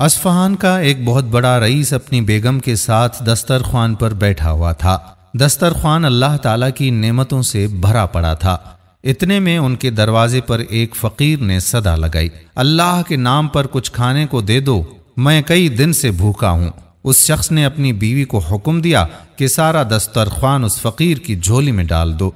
असफहान का एक बहुत बड़ा रईस अपनी बेगम के साथ दस्तरखान पर बैठा हुआ था दस्तरखान अल्लाह ताला की नेमतों से भरा पड़ा था इतने में उनके दरवाजे पर एक फ़कीर ने सदा लगाई अल्लाह के नाम पर कुछ खाने को दे दो मैं कई दिन से भूखा हूँ उस शख्स ने अपनी बीवी को हुक्म दिया कि सारा दस्तरखान उस फ़कीर की झोली में डाल दो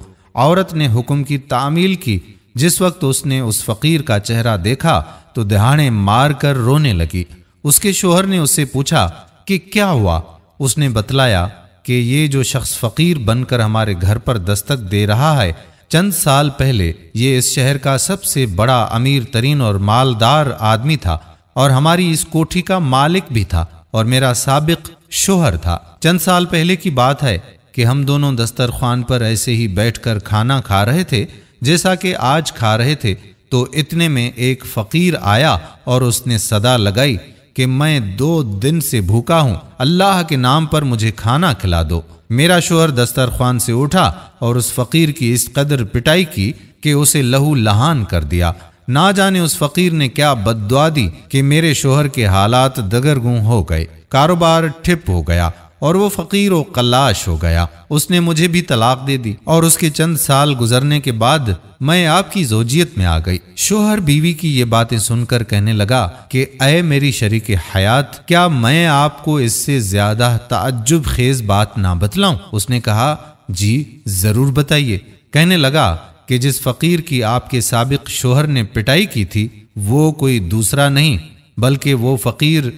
औरत ने हुक्म की तामील की जिस वक्त उसने उस फ़कीर का चेहरा देखा तो दहाड़े मार कर रोने लगी उसके शोहर ने उससे पूछा कि क्या हुआ उसने बतलाया कि ये जो शख्स फ़कीर बनकर हमारे घर पर दस्तक दे रहा है चंद साल पहले ये इस शहर का सबसे बड़ा अमीर तरीन और मालदार आदमी था और हमारी इस कोठी का मालिक भी था और मेरा सबक शोहर था चंद साल पहले की बात है कि हम दोनों दस्तरखान पर ऐसे ही बैठकर खाना खा रहे थे जैसा कि आज खा रहे थे तो इतने में एक फ़कीर आया और उसने सदा लगाई कि मैं दो दिन से भूखा हूँ अल्लाह के नाम पर मुझे खाना खिला दो मेरा शोहर दस्तरखान से उठा और उस फकीर की इस कदर पिटाई की कि उसे लहू लहान कर दिया ना जाने उस फकीर ने क्या बदवा दी कि मेरे शोहर के हालात दगरगुं हो गए कारोबार ठिप हो गया और वो फ़कीर व कलाश हो गया उसने मुझे भी तलाक दे दी और उसके चंद साल गुजरने के बाद मैं आपकी जोजियत में आ गई शोहर बीवी की ये बातें सुनकर कहने लगा कि अय मेरी शरीक हयात क्या मैं आपको इससे ज़्यादा ताज्जुब खेज बात ना बतलाऊ उसने कहा जी ज़रूर बताइए कहने लगा कि जिस फ़कीर की आपके सबक शोहर ने पिटाई की थी वो कोई दूसरा नहीं बल्कि वो फ़कीर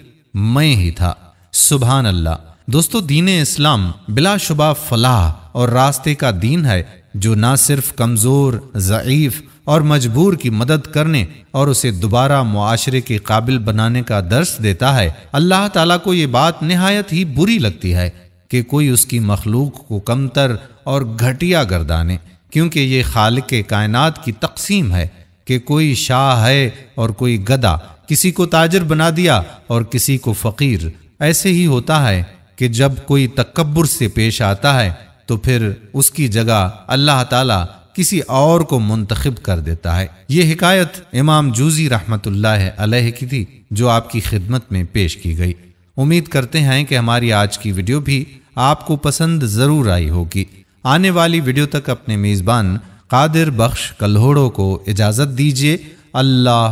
मैं ही था सुबहान अल्लाह दोस्तों दीन इस्लाम बिलाशुबा फलाह और रास्ते का दीन है जो ना सिर्फ कमज़ोर ज़ीफ़ और मजबूर की मदद करने और उसे दोबारा मुआशरे के काबिल बनाने का दर्श देता है अल्लाह ताला को ये बात नहायत ही बुरी लगती है कि कोई उसकी मखलूक को कमतर और घटिया गर्दाने क्योंकि ये खाल के कायनात की तकसीम है कि कोई शाह है और कोई गदा किसी को ताजर बना दिया और किसी को फ़कीर ऐसे ही होता है कि जब कोई तकबर से पेश आता है तो फिर उसकी जगह अल्लाह ताला किसी और को मुंतखब कर देता है ये हिकायत इमाम जूजी रहमत अलह की थी जो आपकी खिदमत में पेश की गई उम्मीद करते हैं कि हमारी आज की वीडियो भी आपको पसंद ज़रूर आई होगी आने वाली वीडियो तक अपने मेज़बान कादिर बख्श कल्होड़ो को इजाज़त दीजिए अल्लाह